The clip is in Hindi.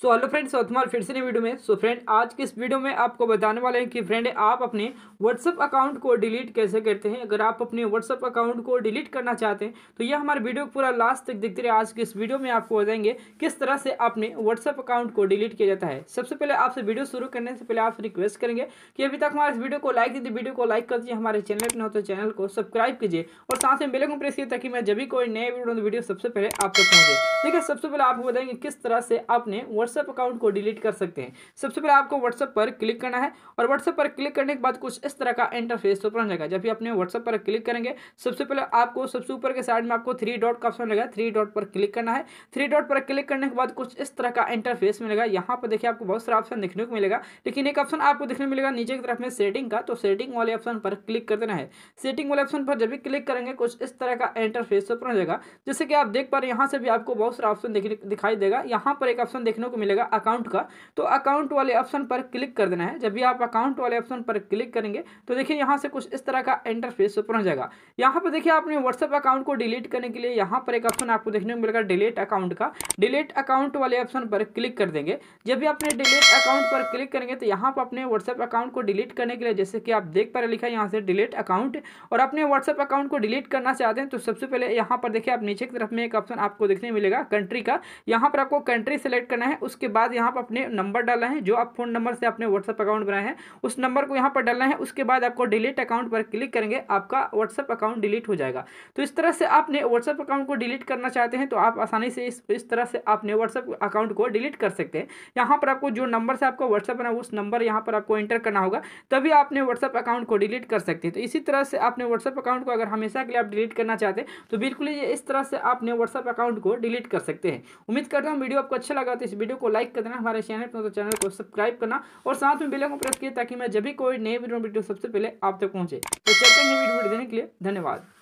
सो हेलो फ्रेंड्स तुम्हारे फिर से नई वीडियो में सो so, फ्रेंड आज के इस वीडियो में आपको बताने वाले हैं कि फ्रेंड आप अपने व्हाट्सअप अकाउंट को डिलीट कैसे करते हैं अगर आप अपने व्हाट्सअप अकाउंट को डिलीट करना चाहते हैं तो यह हमारे वीडियो को पूरा लास्ट तक देखते रहे आज के इस वीडियो में आपको बताएंगे किस तरह से अपने व्हाट्सअप अकाउंट को डिलीट किया जाता है सबसे पहले आपसे वीडियो शुरू करने से पहले आपसे रिक्वेस्ट करेंगे कि अभी तक हमारे इस वीडियो को लाइक दीजिए वीडियो को लाइक कर दीजिए हमारे चैनल पर हो तो चैनल को सब्सक्राइब कीजिए और साथ में बेल को प्रेस किया ताकि मैं जब भी कोई नए वीडियो वीडियो सबसे पहले आपको पहुंचे देखिए सबसे पहले आपको बताएंगे किस तरह से आपने व्हाट्स व्हाट्सएप अकाउंट को डिलीट कर सकते हैं सबसे पहले आपको व्हाट्सएप पर क्लिक करना है और व्हाट्सएप पर क्लिक करने के बाद कुछ इस तरह का इंटरफेस ओपन हो जाएगा जब भी अपने व्हाट्सएप पर क्लिक करेंगे सबसे पहले आपको सबसे ऊपर के साइड में आपको थ्री डॉट का ऑप्शन लगेगा थ्री डॉट पर क्लिक करना है थ्री डॉट पर क्लिक करने के बाद कुछ इस तरह का इंटरफेस मिलेगा यहाँ पर देखिए आपको बहुत सारा ऑप्शन देखने को मिलेगा लेकिन एक ऑप्शन आपको देखने मिलेगा नीचे की तरफ में सेटिंग का तो सेटिंग वाले ऑप्शन पर क्लिक कर देना है सेटिंग वाले ऑप्शन पर जब भी क्लिक करेंगे कुछ इस तरह का इंटरफेस ओपन हो जाएगा जैसे कि आप देख पा रहे हैं यहाँ से भी आपको बहुत सारा ऑप्शन दिखाई देगा यहाँ पर एक ऑप्शन देखने को मिलेगा अकाउंट का तो अकाउंट वाले ऑप्शन पर क्लिक कर देना है जब भी आप अकाउंट वाले ऑप्शन पर क्लिक करेंगे तो देखिए यहाँ से कुछ इस तरह का इंटरफेस ओपन हो जाएगा यहाँ पर देखिए आपने व्हाट्सअप अकाउंट को डिलीट करने के लिए यहाँ पर एक ऑप्शन आपको देखने को मिलेगा डिलीट अकाउंट का डिलीट अकाउंट वाले ऑप्शन पर क्लिक कर देंगे जब भी आपने डिलीट अकाउंट पर क्लिक करेंगे तो यहाँ पर अपने व्हाट्सएप अकाउंट को डिलीट करने के लिए जैसे कि आप देख पा रहे लिखा है यहाँ से डिलीट अकाउंट और अपने व्हाट्सएप अकाउंट को डिलीट करना चाहते हैं तो सबसे पहले यहाँ पर देखिए आप नीचे की तरफ में एक ऑप्शन आपको देखने मिलेगा कंट्री का यहाँ पर आपको कंट्री सेलेक्ट करना है उसके बाद यहाँ पर अपने नंबर डालना है जो आप फोन नंबर से अपने व्हाट्सअप अकाउंट बनाए हैं उस नंबर को यहाँ पर डालना है उसके बाद आपको डिलीट अकाउंट पर क्लिक करेंगे आपका व्हाट्सअप अकाउंट डिलीट हो जाएगा तो इस तरह से आपने व्हाट्सअप अकाउंट को डिलीट करना चाहते हैं तो आप आसानी से इस तरह से आपने व्हाट्सअप अकाउंट को डिलीट कर सकते हैं यहाँ पर आपको जो नंबर से आपको व्हाट्सअप बना उस नंबर यहाँ पर आपको एंटर करना होगा तभी आपने व्हाट्सअप अकाउंट को डिलीट कर सकते हैं तो इसी तरह से आपने व्हाट्सअप अकाउंट को अगर हमेशा के लिए आप डिलीट करना चाहते हैं तो बिल्कुल ही इस तरह से आपने व्हाट्सअप अकाउंट को डिलीट कर सकते हैं उम्मीद करता हूँ वीडियो आपको अच्छा लगा तो इस वीडियो वीडियो को लाइक कर देना हमारे चैनल पर तो चैनल को सब्सक्राइब करना और साथ में बेल को प्रेस किया ताकि मैं जब भी कोई नई वीडियो सबसे पहले आप तक पहुंचे तो चलते हैं वीडियो देने के लिए धन्यवाद